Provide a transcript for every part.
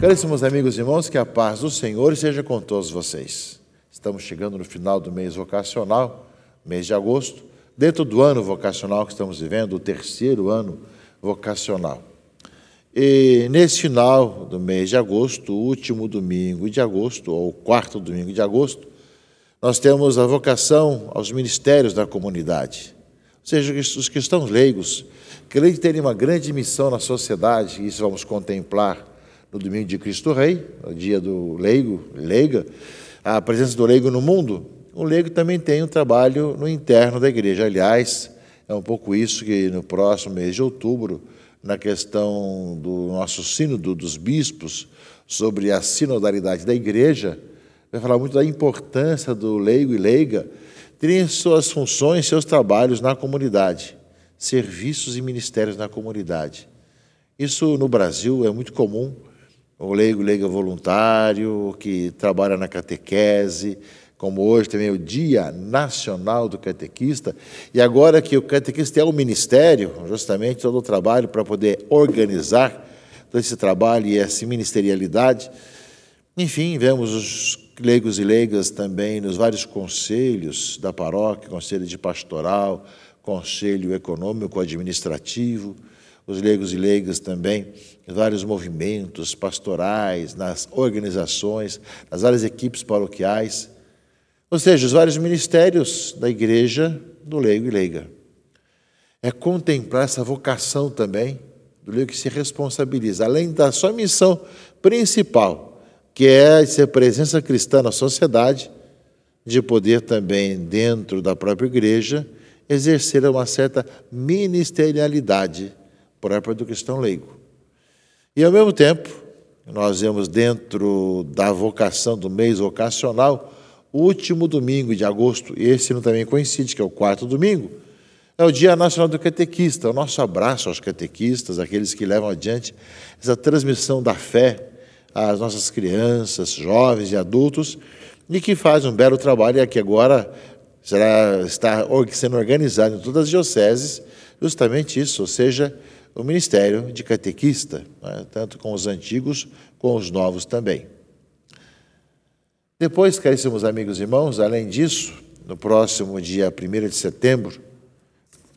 Caríssimos amigos e irmãos, que a paz do Senhor seja com todos vocês. Estamos chegando no final do mês vocacional, mês de agosto, dentro do ano vocacional que estamos vivendo, o terceiro ano vocacional. E nesse final do mês de agosto, o último domingo de agosto, ou quarto domingo de agosto, nós temos a vocação aos ministérios da comunidade. Ou seja, os que estão leigos, que além de terem uma grande missão na sociedade, isso vamos contemplar no domingo de Cristo Rei, dia do leigo, leiga, a presença do leigo no mundo, o leigo também tem um trabalho no interno da igreja. Aliás, é um pouco isso que no próximo mês de outubro, na questão do nosso sínodo dos bispos sobre a sinodalidade da igreja, vai falar muito da importância do leigo e leiga terem suas funções, seus trabalhos na comunidade, serviços e ministérios na comunidade. Isso no Brasil é muito comum o leigo, leiga voluntário, que trabalha na catequese, como hoje também é o Dia Nacional do Catequista, e agora que o catequista é o ministério, justamente todo o trabalho para poder organizar todo esse trabalho e essa ministerialidade. Enfim, vemos os leigos e leigas também nos vários conselhos da paróquia, conselho de pastoral, conselho econômico, administrativo, os leigos e leigas também, vários movimentos pastorais, nas organizações, nas várias equipes paroquiais, ou seja, os vários ministérios da igreja do leigo e leiga. É contemplar essa vocação também do leigo que se responsabiliza, além da sua missão principal, que é ser presença cristã na sociedade, de poder também, dentro da própria igreja, exercer uma certa ministerialidade própria do cristão leigo. E, ao mesmo tempo, nós vemos dentro da vocação do mês vocacional, o último domingo de agosto, esse ano também coincide, que é o quarto domingo, é o Dia Nacional do Catequista, o nosso abraço aos catequistas, aqueles que levam adiante essa transmissão da fé às nossas crianças, jovens e adultos, e que faz um belo trabalho e aqui agora será, está sendo organizado em todas as dioceses, justamente isso, ou seja, o ministério de catequista, né, tanto com os antigos como os novos também. Depois, caríssimos amigos e irmãos, além disso, no próximo dia 1 de setembro,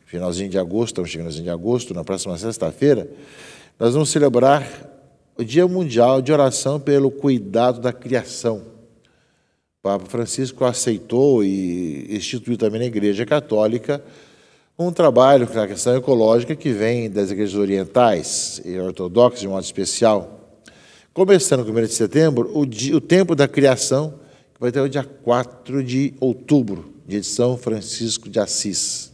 finalzinho de agosto, estamos chegando de agosto, na próxima sexta-feira, nós vamos celebrar o Dia Mundial de Oração pelo Cuidado da Criação. O Papa Francisco aceitou e instituiu também na Igreja Católica um trabalho na questão ecológica que vem das igrejas orientais e ortodoxas, de modo especial. Começando com primeiro de setembro, o, dia, o tempo da criação, que vai até o dia 4 de outubro, dia de São Francisco de Assis.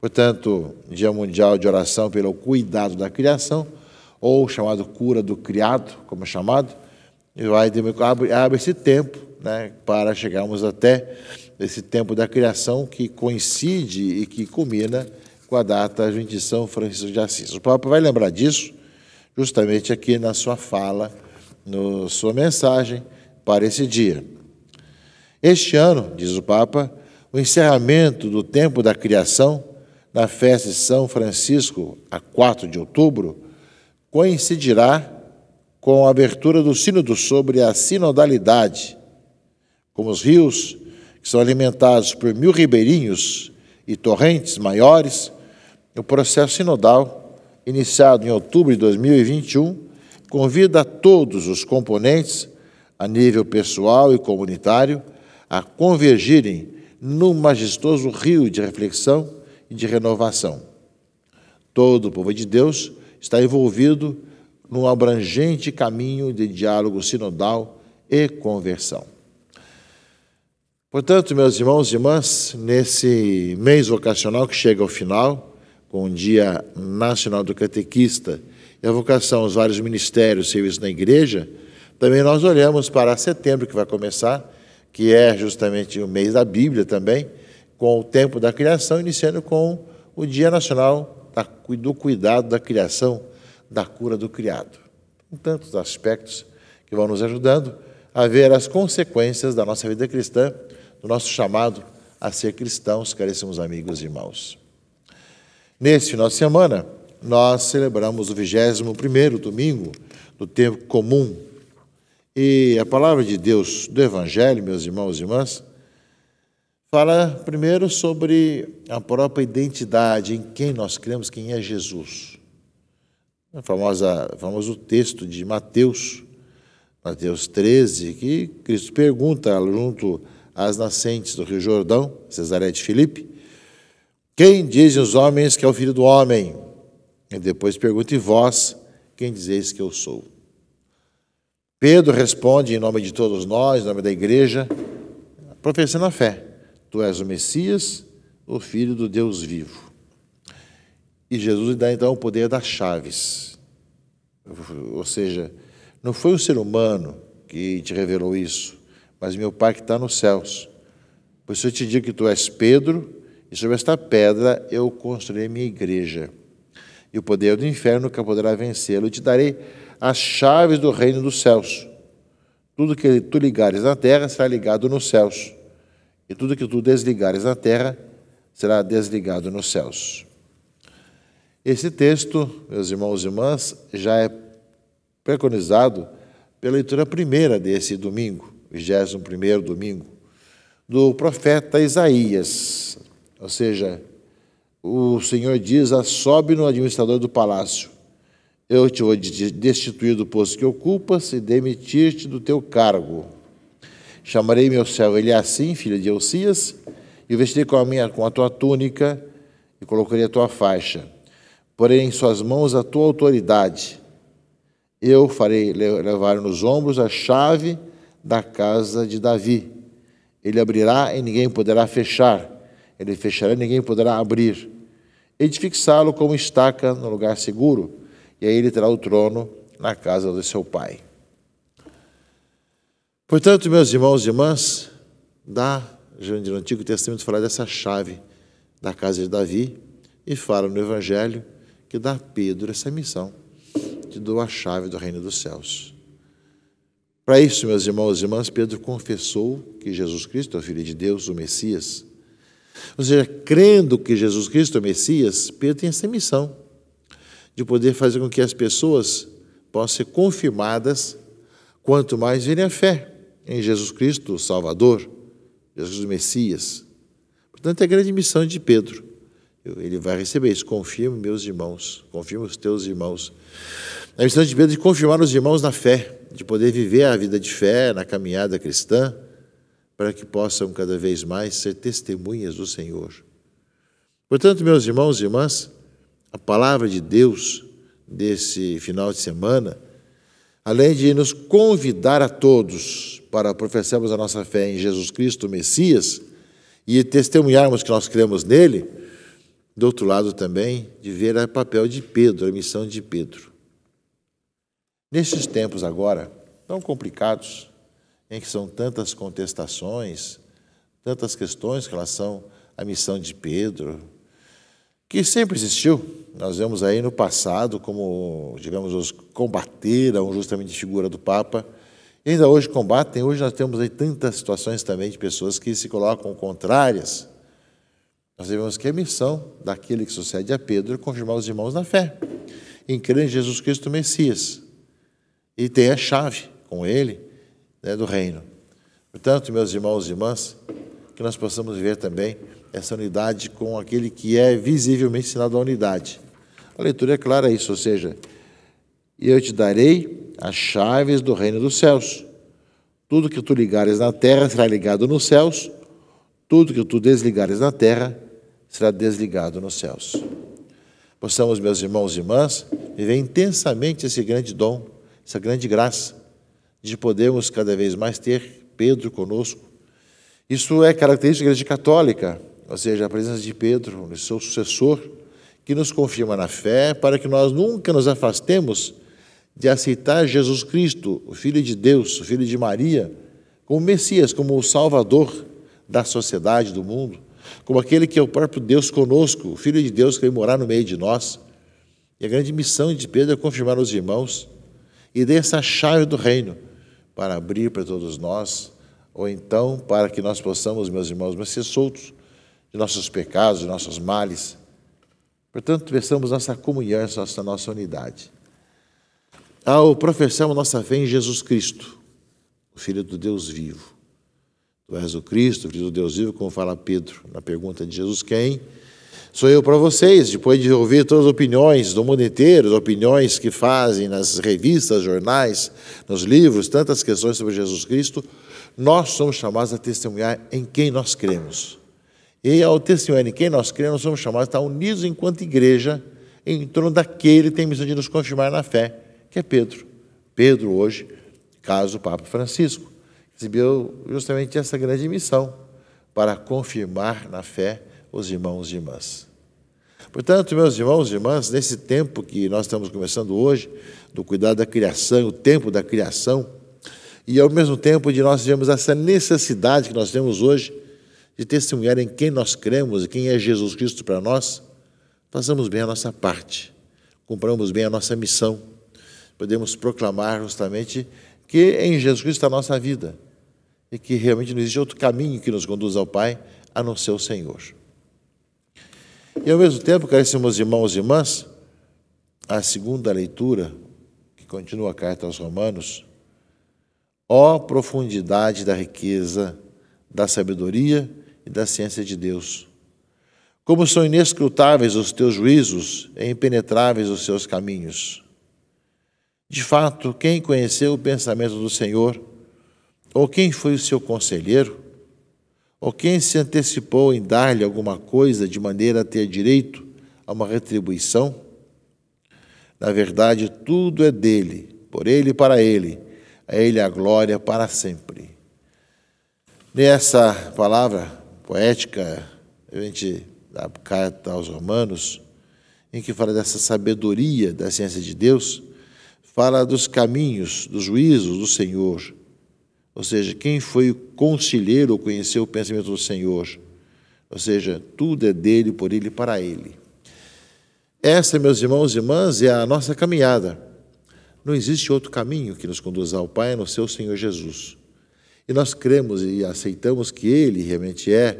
Portanto, Dia Mundial de Oração pelo Cuidado da Criação, ou chamado Cura do Criado, como é chamado, e vai, abre, abre esse tempo né, para chegarmos até esse tempo da criação que coincide e que culmina com a data da São Francisco de Assis. O Papa vai lembrar disso justamente aqui na sua fala, na sua mensagem para esse dia. Este ano, diz o Papa, o encerramento do tempo da criação, na festa de São Francisco, a 4 de outubro, coincidirá com a abertura do Sínodo sobre a sinodalidade, como os rios que são alimentados por mil ribeirinhos e torrentes maiores, o processo sinodal, iniciado em outubro de 2021, convida todos os componentes, a nível pessoal e comunitário, a convergirem num majestoso rio de reflexão e de renovação. Todo o povo de Deus está envolvido num abrangente caminho de diálogo sinodal e conversão. Portanto, meus irmãos e irmãs, nesse mês vocacional que chega ao final, com o Dia Nacional do Catequista e a vocação aos vários ministérios, serviços na igreja, também nós olhamos para setembro, que vai começar, que é justamente o mês da Bíblia também, com o tempo da criação, iniciando com o Dia Nacional do Cuidado da Criação, da Cura do Criado. Com tantos aspectos que vão nos ajudando a ver as consequências da nossa vida cristã do nosso chamado a ser cristãos, caríssimos amigos e irmãos. Neste final de semana, nós celebramos o 21º domingo do tempo comum. E a palavra de Deus do Evangelho, meus irmãos e irmãs, fala primeiro sobre a própria identidade, em quem nós cremos, quem é Jesus. O famoso texto de Mateus, Mateus 13, que Cristo pergunta junto as nascentes do Rio Jordão, Cesaré de Filipe. Quem dizem os homens que é o filho do homem? E depois pergunta: E vós, quem dizeis que eu sou? Pedro responde em nome de todos nós, em nome da igreja, professando a fé: Tu és o Messias, o Filho do Deus vivo. E Jesus lhe dá então o poder das chaves. Ou seja, não foi o ser humano que te revelou isso, mas meu Pai que está nos céus. Por isso eu te digo que tu és Pedro, e sobre esta pedra eu construirei minha igreja. E o poder do inferno nunca poderá vencê-lo, Eu te darei as chaves do reino dos céus. Tudo que tu ligares na terra será ligado nos céus, e tudo que tu desligares na terra será desligado nos céus. Esse texto, meus irmãos e irmãs, já é preconizado pela leitura primeira desse domingo. 21 domingo, do profeta Isaías. Ou seja, o Senhor diz: ah, Sobe no administrador do palácio, eu te vou destituir do posto que ocupas e demitir-te do teu cargo. Chamarei meu servo assim, filho de Elcias, e vestirei com a, minha, com a tua túnica e colocarei a tua faixa. Porém em suas mãos a tua autoridade. Eu farei levar nos ombros a chave da casa de Davi. Ele abrirá e ninguém poderá fechar. Ele fechará e ninguém poderá abrir. E de fixá-lo como estaca no lugar seguro. E aí ele terá o trono na casa do seu pai. Portanto, meus irmãos e irmãs, dá, no Antigo Testamento falar dessa chave da casa de Davi e fala no Evangelho que dá a Pedro essa missão que doa a chave do reino dos céus. Para isso, meus irmãos e irmãs, Pedro confessou que Jesus Cristo é o Filho de Deus, o Messias. Ou seja, crendo que Jesus Cristo é o Messias, Pedro tem essa missão de poder fazer com que as pessoas possam ser confirmadas, quanto mais virem a fé em Jesus Cristo, o Salvador, Jesus o Messias. Portanto, é a grande missão de Pedro. Ele vai receber isso. Confirme, meus irmãos, confirme os teus irmãos. A missão de Pedro é de confirmar os irmãos na fé de poder viver a vida de fé na caminhada cristã, para que possam cada vez mais ser testemunhas do Senhor. Portanto, meus irmãos e irmãs, a palavra de Deus desse final de semana, além de nos convidar a todos para professarmos a nossa fé em Jesus Cristo, o Messias, e testemunharmos que nós cremos nele, do outro lado também, de ver o papel de Pedro, a missão de Pedro. Nesses tempos agora, tão complicados, em que são tantas contestações, tantas questões em relação à missão de Pedro, que sempre existiu. Nós vemos aí no passado como, digamos, os combateram justamente a figura do Papa, e ainda hoje combatem. Hoje nós temos aí tantas situações também de pessoas que se colocam contrárias. Nós vemos que a missão daquele que sucede a Pedro é confirmar os irmãos na fé, em crer em Jesus Cristo Messias e tem a chave com ele né, do reino. Portanto, meus irmãos e irmãs, que nós possamos viver também essa unidade com aquele que é visivelmente sinal da unidade. A leitura é clara isso, ou seja, eu te darei as chaves do reino dos céus. Tudo que tu ligares na terra será ligado nos céus, tudo que tu desligares na terra será desligado nos céus. Possamos, meus irmãos e irmãs, viver intensamente esse grande dom essa grande graça de podermos cada vez mais ter Pedro conosco. Isso é característica da Igreja Católica, ou seja, a presença de Pedro, o seu sucessor, que nos confirma na fé, para que nós nunca nos afastemos de aceitar Jesus Cristo, o Filho de Deus, o Filho de Maria, como Messias, como o Salvador da sociedade, do mundo, como aquele que é o próprio Deus conosco, o Filho de Deus que vem morar no meio de nós. E a grande missão de Pedro é confirmar aos irmãos e dê essa chave do reino para abrir para todos nós, ou então para que nós possamos, meus irmãos, ser soltos de nossos pecados, de nossos males. Portanto, versamos nossa comunhão, nossa, nossa unidade. Ao professarmos nossa fé em Jesus Cristo, o Filho do Deus vivo. Tu és o Cristo, o Filho do Deus vivo, como fala Pedro na pergunta de Jesus: quem? Sou eu para vocês, depois de ouvir todas as opiniões do mundo inteiro, as opiniões que fazem nas revistas, jornais, nos livros, tantas questões sobre Jesus Cristo, nós somos chamados a testemunhar em quem nós cremos. E ao testemunhar em quem nós cremos, somos chamados a estar unidos enquanto igreja em torno daquele que tem missão de nos confirmar na fé, que é Pedro. Pedro, hoje, caso o Papa Francisco, recebeu justamente essa grande missão para confirmar na fé os irmãos e irmãs. Portanto, meus irmãos e irmãs, nesse tempo que nós estamos começando hoje, do cuidado da criação, o tempo da criação, e ao mesmo tempo de nós termos essa necessidade que nós temos hoje de testemunhar em quem nós cremos e quem é Jesus Cristo para nós, façamos bem a nossa parte, cumpramos bem a nossa missão. Podemos proclamar justamente que em Jesus Cristo está a nossa vida e que realmente não existe outro caminho que nos conduza ao Pai a não ser o Senhor. E ao mesmo tempo, caríssimos irmãos e irmãs, a segunda leitura, que continua a carta aos Romanos, ó profundidade da riqueza, da sabedoria e da ciência de Deus. Como são inescrutáveis os teus juízos e impenetráveis os seus caminhos. De fato, quem conheceu o pensamento do Senhor, ou quem foi o seu conselheiro, ou quem se antecipou em dar-lhe alguma coisa de maneira a ter direito a uma retribuição? Na verdade, tudo é dele, por ele e para ele. A ele a glória para sempre. Nessa palavra poética, a gente da carta aos Romanos, em que fala dessa sabedoria da ciência de Deus, fala dos caminhos, dos juízos do Senhor ou seja, quem foi o conselheiro ou conheceu o pensamento do Senhor? Ou seja, tudo é dele, por ele e para ele. Essa, meus irmãos e irmãs, é a nossa caminhada. Não existe outro caminho que nos conduza ao Pai a não ser o Senhor Jesus. E nós cremos e aceitamos que Ele realmente é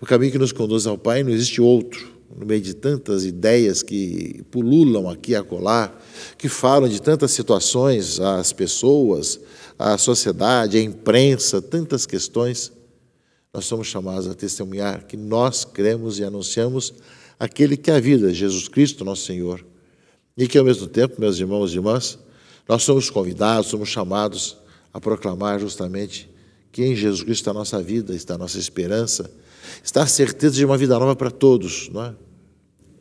o caminho que nos conduz ao Pai, não existe outro no meio de tantas ideias que pululam aqui a acolá, que falam de tantas situações às pessoas, à sociedade, à imprensa, tantas questões, nós somos chamados a testemunhar que nós cremos e anunciamos aquele que é a vida, Jesus Cristo, nosso Senhor. E que, ao mesmo tempo, meus irmãos e irmãs, nós somos convidados, somos chamados a proclamar justamente que em Jesus Cristo está a nossa vida, está a nossa esperança, está a certeza de uma vida nova para todos. Não é?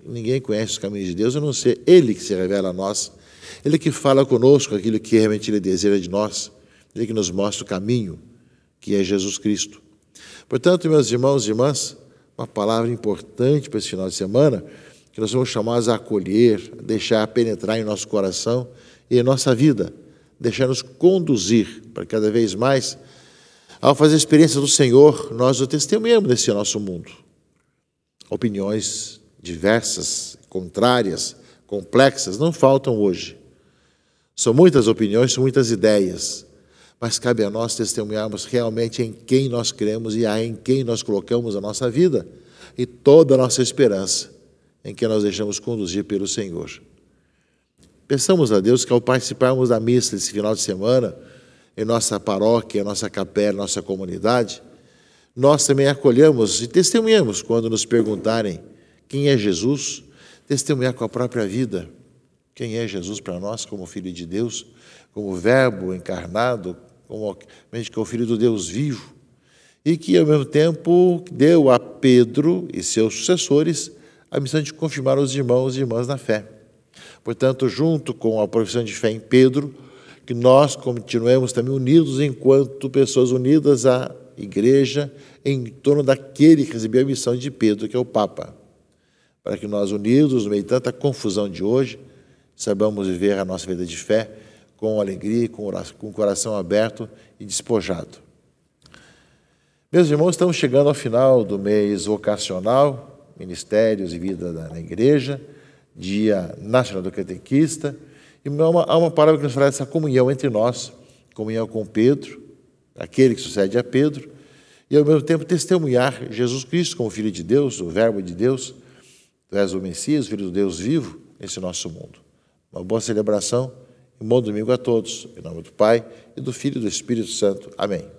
Ninguém conhece os caminhos de Deus, a não ser Ele que se revela a nós, Ele que fala conosco aquilo que realmente Ele deseja de nós, Ele que nos mostra o caminho, que é Jesus Cristo. Portanto, meus irmãos e irmãs, uma palavra importante para esse final de semana, que nós somos chamados a acolher, a deixar penetrar em nosso coração e em nossa vida, deixar-nos conduzir para cada vez mais ao fazer a experiência do Senhor, nós o testemunhamos nesse nosso mundo. Opiniões diversas, contrárias, complexas, não faltam hoje. São muitas opiniões, são muitas ideias, mas cabe a nós testemunharmos realmente em quem nós cremos e em quem nós colocamos a nossa vida e toda a nossa esperança, em que nós deixamos conduzir pelo Senhor. Pensamos a Deus que ao participarmos da missa desse final de semana, em nossa paróquia, nossa capela, nossa comunidade, nós também acolhemos e testemunhamos quando nos perguntarem quem é Jesus, testemunhar com a própria vida quem é Jesus para nós como Filho de Deus, como Verbo encarnado, como, como é Filho do Deus vivo, e que ao mesmo tempo deu a Pedro e seus sucessores a missão de confirmar os irmãos e irmãs na fé. Portanto, junto com a profissão de fé em Pedro, que nós continuemos também unidos enquanto pessoas unidas à igreja em torno daquele que recebeu a missão de Pedro, que é o Papa. Para que nós, unidos no meio de tanta confusão de hoje, saibamos viver a nossa vida de fé com alegria, com o coração aberto e despojado. Meus irmãos, estamos chegando ao final do mês vocacional, Ministérios e Vida na Igreja, Dia Nacional do Catequista. E há é uma, há uma palavra que nos fala dessa comunhão entre nós, comunhão com Pedro, aquele que sucede a Pedro, e ao mesmo tempo testemunhar Jesus Cristo como Filho de Deus, o Verbo de Deus, tu és o Messias, o Filho do Deus vivo, nesse nosso mundo. Uma boa celebração e um bom domingo a todos. Em nome do Pai e do Filho e do Espírito Santo. Amém.